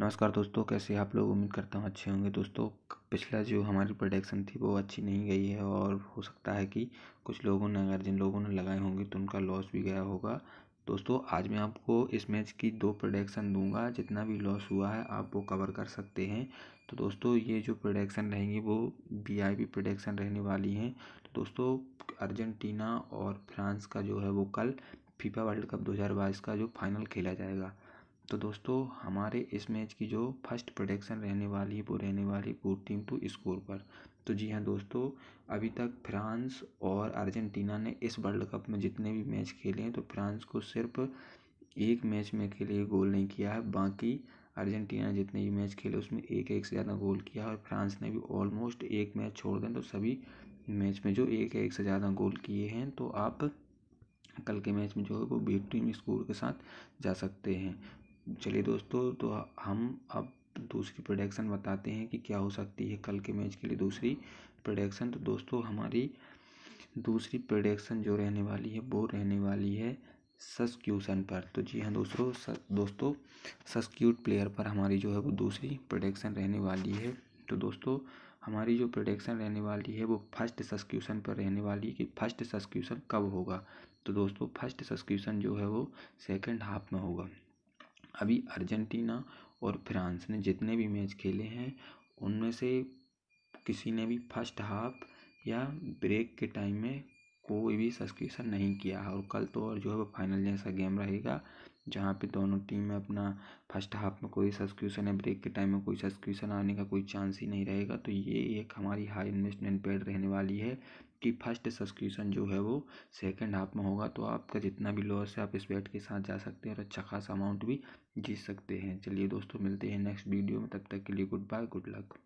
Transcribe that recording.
नमस्कार दोस्तों कैसे आप लोग उम्मीद करता हूँ अच्छे होंगे दोस्तों पिछला जो हमारी प्रोडक्शन थी वो अच्छी नहीं गई है और हो सकता है कि कुछ लोगों ने अगर जिन लोगों ने लगाए होंगे तो उनका लॉस भी गया होगा दोस्तों आज मैं आपको इस मैच की दो प्रोडक्शन दूंगा जितना भी लॉस हुआ है आप वो कवर कर सकते हैं तो दोस्तों ये जो प्रोडक्शन रहेंगी वो वी आई पी प्रोडक्शन रहने वाली हैं तो दोस्तों अर्जेंटीना और फ्रांस का जो है वो कल फीफा वर्ल्ड कप दो का जो फाइनल खेला जाएगा तो दोस्तों हमारे इस मैच की जो फर्स्ट प्रोडक्शन रहने वाली है वो रहने वाली पूर्व टीम टू स्कोर पर तो जी हाँ दोस्तों अभी तक फ्रांस और अर्जेंटीना ने इस वर्ल्ड कप में जितने भी मैच खेले हैं तो फ्रांस को सिर्फ एक मैच में के लिए गोल नहीं किया है बाकी अर्जेंटीना ने जितने भी मैच खेले उसमें एक एक से ज़्यादा गोल किया और फ्रांस ने भी ऑलमोस्ट एक मैच छोड़ दें तो सभी मैच में जो एक एक से ज़्यादा गोल किए हैं तो आप कल के मैच में जो है वो बीट टीम स्कोर के साथ जा सकते हैं चलिए दोस्तों तो हम अब दूसरी प्रोडक्शन बताते हैं कि क्या हो सकती है कल के मैच के लिए दूसरी प्रोडक्शन तो दोस्तों हमारी दूसरी प्रोडक्शन जो रहने वाली है वो रहने वाली है सस्क्यूशन पर तो जी हाँ दोस्तों स, दोस्तों सस्क्यूट प्लेयर पर हमारी जो है वो दूसरी प्रोडक्शन रहने वाली है तो दोस्तों हमारी जो प्रोडक्शन रहने वाली है वो फर्स्ट सस्क्यूशन पर रहने वाली है कि फर्स्ट सस्क्यूशन कब होगा तो दोस्तों फर्स्ट सस्क्यूशन जो है वो सेकेंड हाफ में होगा अभी अर्जेंटीना और फ्रांस ने जितने भी मैच खेले हैं उनमें से किसी ने भी फर्स्ट हाफ या ब्रेक के टाइम में कोई भी सब्सक्रिप्शन नहीं किया है और कल तो और जो है वो फाइनल जैसा गेम रहेगा जहाँ पे दोनों टीम में अपना फर्स्ट हाफ में कोई सब्सक्रिप्शन या ब्रेक के टाइम में कोई सब्सक्रिप्शन आने का कोई चांस ही नहीं रहेगा तो ये एक हमारी हाई इन्वेस्टमेंट पेड रहने वाली है कि फर्स्ट सब्सक्रिप्शन जो है वो सेकंड हाफ में होगा तो आपका जितना भी लॉस है आप इस बैट के साथ जा सकते हैं और अच्छा खासा अमाउंट भी जीत सकते हैं चलिए दोस्तों मिलते हैं नेक्स्ट वीडियो में तब तक के लिए गुड बाय गुड लक